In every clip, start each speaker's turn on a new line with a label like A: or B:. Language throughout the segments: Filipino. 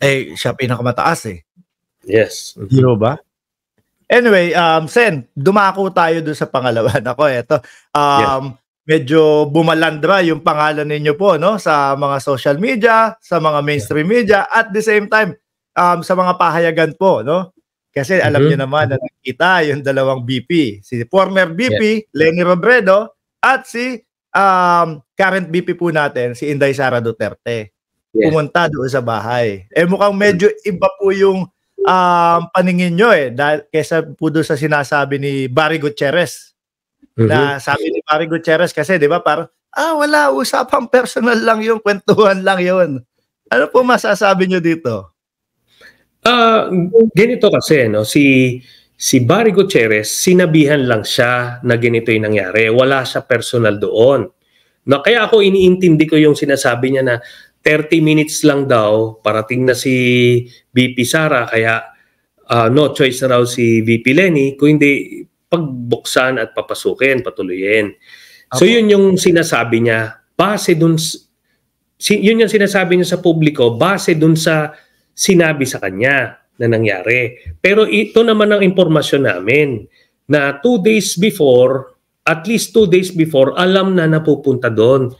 A: eh, siya pinakamataas eh. Yes. Hindi ba? Anyway, um, Sen, dumako tayo doon sa pangalawa. Nako, eto. Um, yeah. Medyo bumalandra yung pangalan ninyo po no sa mga social media, sa mga mainstream media at the same time um, sa mga pahayagan po no. Kasi alam mm-hmm. niyo naman na nakita yung dalawang BP, si former BP yeah. Lenny Robredo at si um, current BP po natin si Inday Sara Duterte yes. pumunta doon sa bahay. Eh mukhang medyo iba po yung um, paningin nyo eh dahil kesa po doon sa sinasabi ni Barry Gutierrez. Mm-hmm. Na sabi ni Barry Gutierrez kasi 'di ba par ah wala usapang personal lang yung kwentuhan lang yun. Ano po masasabi nyo dito?
B: Uh, ganito kasi no si si Barry Gutierrez sinabihan lang siya na ganito 'yung nangyari. Wala siya personal doon. No, kaya ako iniintindi ko yung sinasabi niya na 30 minutes lang daw parating na si VP Sara kaya uh, no choice na raw si VP Lenny kung hindi pagbuksan at papasukin, patuloyin. Apo. So yun yung sinasabi niya base dun si, yun yung sinasabi niya sa publiko base dun sa sinabi sa kanya na nangyari. Pero ito naman ang impormasyon namin na two days before, at least two days before, alam na napupunta doon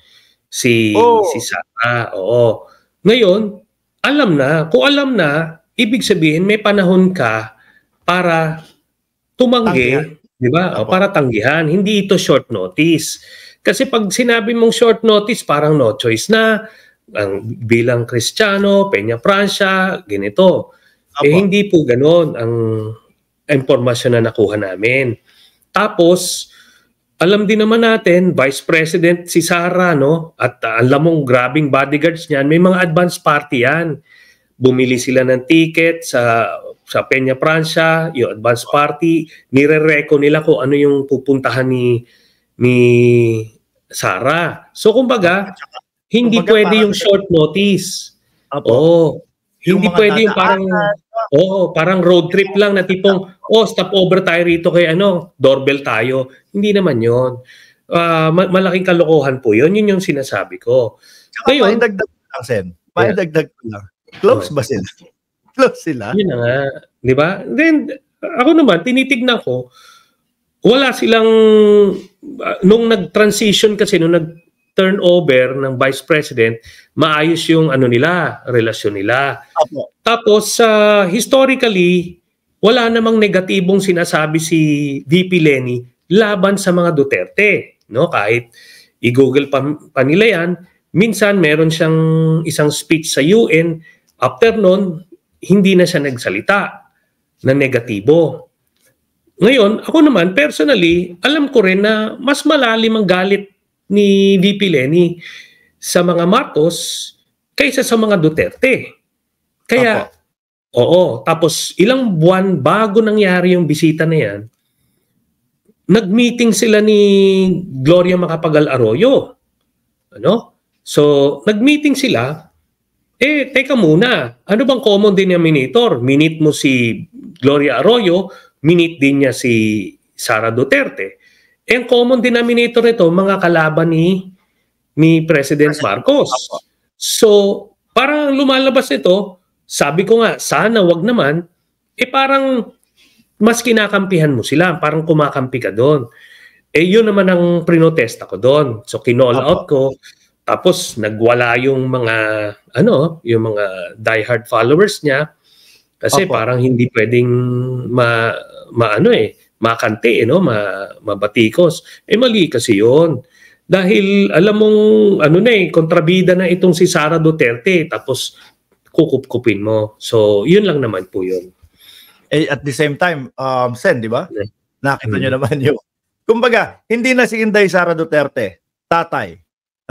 B: si oh. si Sara. Oo. Ngayon, alam na, kung alam na, ibig sabihin may panahon ka para tumanggi, Tanggihan. di ba? O, para tanggihan. Hindi ito short notice. Kasi pag sinabi mong short notice, parang no choice na ang bilang Kristiyano, Peña Francia, ganito. Apo. Eh hindi po ganoon ang impormasyon na nakuha namin. Tapos alam din naman natin, Vice President si Sara, no? At uh, ah, alam mong grabing bodyguards niyan, may mga advance party yan. Bumili sila ng ticket sa sa Peña Francia, yung advance party, nire-reco nila kung ano yung pupuntahan ni ni Sara. So kumbaga, hindi kumbaga, pwede yung short notice. Apo. Oh, hindi yung pwede yung parang Oo, parang road trip lang na tipong, oh, stop over tayo rito kay ano, doorbell tayo. Hindi naman yon uh, ah, malaking kalokohan po yon. Yun yung sinasabi ko. Saka Ngayon, dagdag lang, Sen. May yeah. lang. Close ba sila? Close sila? Yun na nga. Di ba? Then, ako naman, tinitignan ko, wala silang, uh, nung nag-transition kasi, nung nag turnover ng vice president, maayos yung ano nila, relasyon nila. Apo. Tapos uh, historically, wala namang negatibong sinasabi si VP Lenny laban sa mga Duterte, no? Kahit i-google pa, pa nila yan, minsan meron siyang isang speech sa UN, after noon hindi na siya nagsalita na negatibo. Ngayon, ako naman personally, alam ko rin na mas malalim ang galit ni VP Lenny sa mga Marcos kaysa sa mga Duterte. Kaya, Apo. oo, tapos ilang buwan bago nangyari yung bisita na yan, nag-meeting sila ni Gloria Macapagal Arroyo. Ano? So, nag-meeting sila. Eh, teka muna. Ano bang common denominator? Minit mo si Gloria Arroyo, minit din niya si Sara Duterte. And common denominator nito, mga kalaban ni ni President Marcos. So, parang lumalabas ito, sabi ko nga, sana wag naman, eh parang mas kinakampihan mo sila, parang kumakampi ka doon. Eh yun naman ang prinotesta ko doon. So, kinall out ko, tapos nagwala yung mga, ano, yung mga diehard followers niya, kasi Apo. parang hindi pwedeng ma, maano eh, makante, eh, no? Ma, mabatikos. Eh mali kasi yon Dahil alam mong ano na eh, kontrabida na itong si Sara Duterte tapos kukupkupin mo. So, yun lang naman po yun. Eh, at the same time, um, Sen, di ba?
A: Nakita mm. nyo naman yung... Kumbaga, hindi na si Inday Sara Duterte, tatay.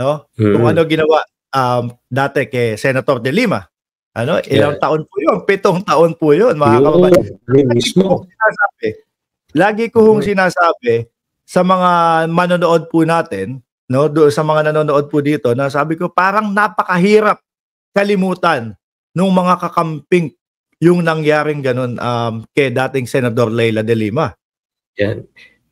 A: No? Mm. Kung ano ginawa um, dati kay Senator De Lima. Ano, ilang yeah. taon po yun? Pitong taon po yun, mga kababayan. Yung mismo. Lagi ko hong mm-hmm. sinasabi sa mga manonood po natin, no, do sa mga nanonood po dito, na sabi ko parang napakahirap kalimutan nung mga kakamping yung nangyaring ganun um, kay dating Senador Leila de Lima.
B: Yan.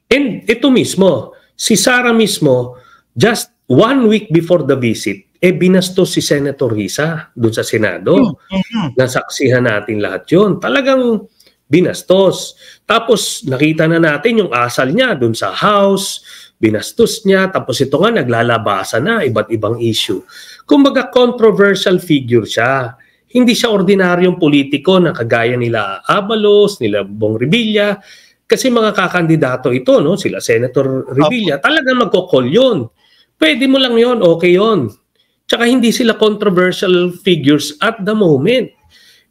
B: And ito mismo, si Sara mismo, just one week before the visit, eh binastos si Senator Risa doon sa Senado. Mm-hmm. Nasaksihan natin lahat yon Talagang binastos. Tapos nakita na natin yung asal niya doon sa house, binastos niya, tapos ito nga naglalabasa na iba't ibang issue. Kumbaga controversial figure siya. Hindi siya ordinaryong politiko na kagaya nila Abalos, nila Bong Revilla, kasi mga kakandidato ito, no? sila Senator Revilla, Up. talaga magkokol yun. Pwede mo lang yon okay yon. Tsaka hindi sila controversial figures at the moment.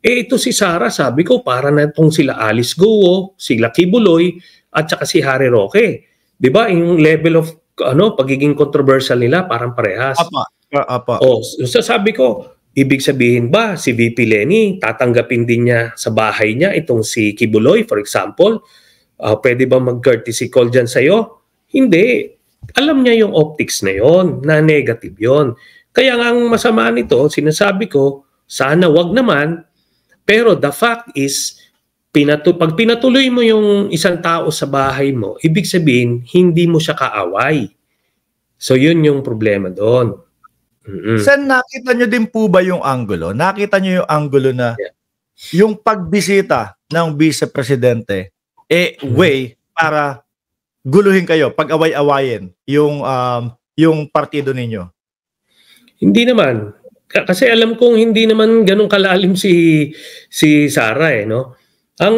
B: Eh ito si Sara, sabi ko, para na itong sila Alice Guo, sila Kibuloy, at saka si Harry Roque. 'Di ba? Yung level of ano, pagiging controversial nila parang parehas. Apa. Ah, apa. O, oh, so sabi ko, ibig sabihin ba si VP Lenny tatanggapin din niya sa bahay niya itong si Kibuloy for example? Uh, pwede ba mag-courtesy call diyan sa iyo? Hindi. Alam niya yung optics na yon, na negative yon. Kaya nga ang masama nito, sinasabi ko, sana wag naman pero the fact is, pinatu pag pinatuloy mo yung isang tao sa bahay mo, ibig sabihin, hindi mo siya kaaway. So, yun yung problema doon. Mm-hmm. Sir, nakita nyo din po ba yung angulo? Nakita nyo yung angulo
A: na yeah. yung pagbisita ng vice-presidente eh mm-hmm. way para guluhin kayo, pag-away-awayin yung, um, yung partido
B: ninyo? Hindi naman kasi alam kong hindi naman ganun kalalim si si Sara eh no. Ang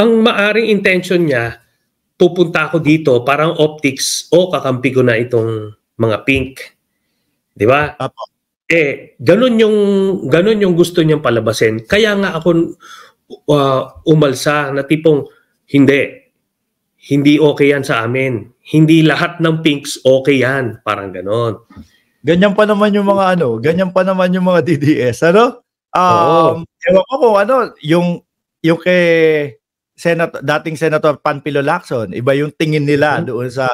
B: ang maaring intention niya pupunta ako dito parang optics o oh, kakampi ko na itong mga pink. 'Di ba? Eh ganun yung ganun yung gusto niyang palabasin. Kaya nga ako uh, umalsa na tipong hindi hindi okay yan sa amin. Hindi lahat ng pinks okay yan, parang ganon.
A: Ganyan pa naman yung mga ano, ganyan pa naman yung mga DDS, ano? Um, Oo. ewan ko kung ano, yung, yung kay Senator, dating Senator Panfilo Lacson, iba yung tingin nila mm-hmm. doon sa,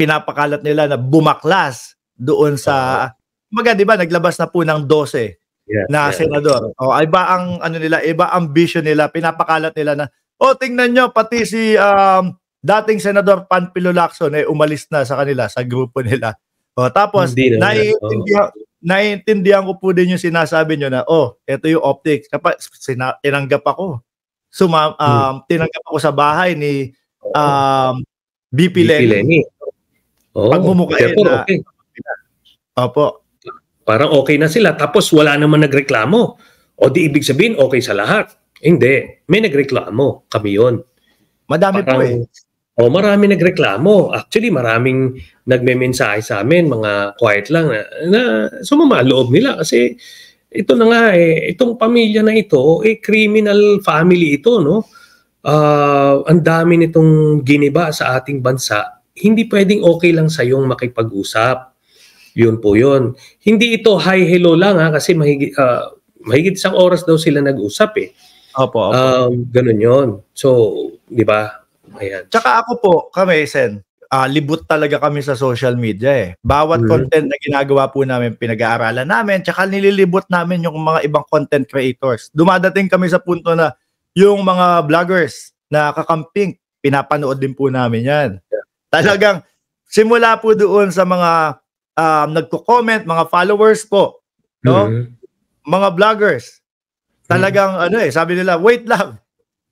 A: pinapakalat nila na bumaklas doon sa, mga di ba, naglabas na po ng 12 yeah, na yeah, senador. Yeah. Oh, iba ang ano nila, iba ang vision nila, pinapakalat nila na oh, tingnan nyo pati si um, dating senador Panfilo Lacson eh umalis na sa kanila sa grupo nila. O, oh, tapos, Hindi na, naiintindihan, oh. naiintindihan ko po din yung sinasabi nyo na, oh, ito yung optics. Kapag sina- tinanggap ako. Suma, um, hmm. tinanggap ako sa bahay ni
B: um, BP, BP Lenny. Lenny. Oh, Pagmumukain na. Okay. Opo. Parang okay na sila. Tapos wala naman nagreklamo. O di ibig sabihin, okay sa lahat. Hindi. May nagreklamo. Kami yon. Madami Parang, po eh. Oh, marami nagreklamo. Actually, maraming nagme-mensahe sa amin, mga quiet lang, na, na sumama loob nila kasi ito na nga, eh, itong pamilya na ito, eh, criminal family ito, no? Uh, ang dami nitong giniba sa ating bansa. Hindi pwedeng okay lang sa yung makipag-usap. Yun po yun. Hindi ito hi hello lang ha kasi mahigit, uh, ah, mahigit isang oras daw sila nag-usap eh. Opo, opo. Um, ganun yun. So, di ba?
A: Ayan. Tsaka ako po, kami, Sen, uh, libot talaga kami sa social media eh. Bawat mm-hmm. content na ginagawa po namin, pinag-aaralan namin, tsaka nililibot namin yung mga ibang content creators. Dumadating kami sa punto na yung mga vloggers na kakamping, pinapanood din po namin yan. Yeah. Talagang simula po doon sa mga um, nagko-comment, mga followers po, no? Mm-hmm. Mga vloggers. Talagang mm-hmm. ano eh, sabi nila, wait lang,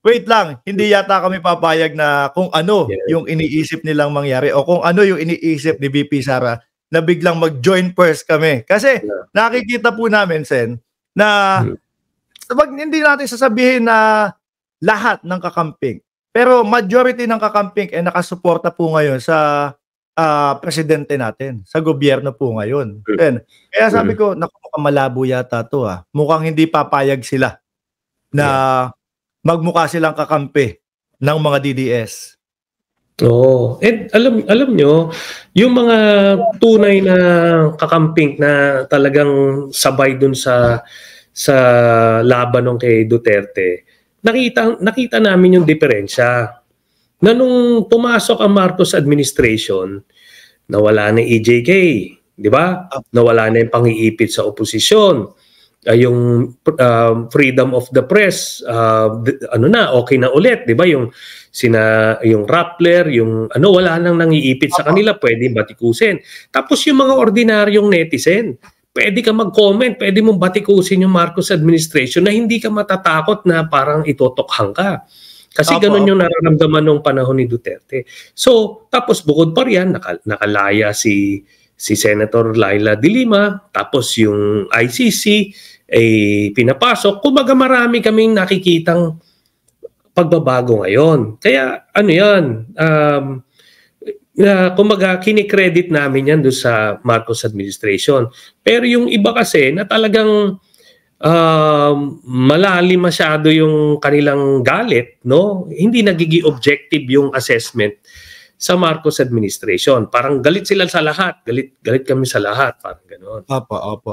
A: wait lang, hindi yata kami papayag na kung ano yes. yung iniisip nilang mangyari o kung ano yung iniisip ni VP Sara na biglang mag-join first kami. Kasi nakikita po namin, Sen, na hmm. wag, hindi natin sasabihin na lahat ng kakamping. Pero majority ng kakamping ay eh, nakasuporta po ngayon sa uh, presidente natin, sa gobyerno po ngayon. And, hmm. kaya sabi hmm. ko, naku, mukhang malabo yata to ah. Mukhang hindi papayag sila na yeah magmukha silang kakampi ng mga DDS.
B: Oo. Oh, and alam alam nyo, yung mga tunay na kakamping na talagang sabay dun sa sa laban ng kay Duterte, nakita nakita namin yung diferensya. Na nung pumasok ang Marcos administration, nawala na EJK, di ba? Ah. Nawala na yung pangiipit sa oposisyon uh, yung uh, freedom of the press uh, ano na okay na ulit 'di ba yung sina yung Rappler yung ano wala nang nangiipit sa kanila pwede batikusin tapos yung mga ordinaryong netizen pwede ka mag-comment, pwede mong batikusin yung Marcos administration na hindi ka matatakot na parang itotokhang ka. Kasi Apo, yung nararamdaman nung panahon ni Duterte. So, tapos bukod pa riyan, naka, nakalaya si si Senator Laila Dilima, tapos yung ICC, ay pinapasok. Kumbaga marami kaming nakikitang pagbabago ngayon. Kaya ano yan, um, uh, kumbaga kinikredit namin yan doon sa Marcos administration. Pero yung iba kasi na talagang uh, malalim masyado yung kanilang galit, no? hindi nagiging objective yung assessment sa Marcos administration. Parang galit sila sa lahat, galit galit kami sa lahat, parang ganoon. Opo, opo.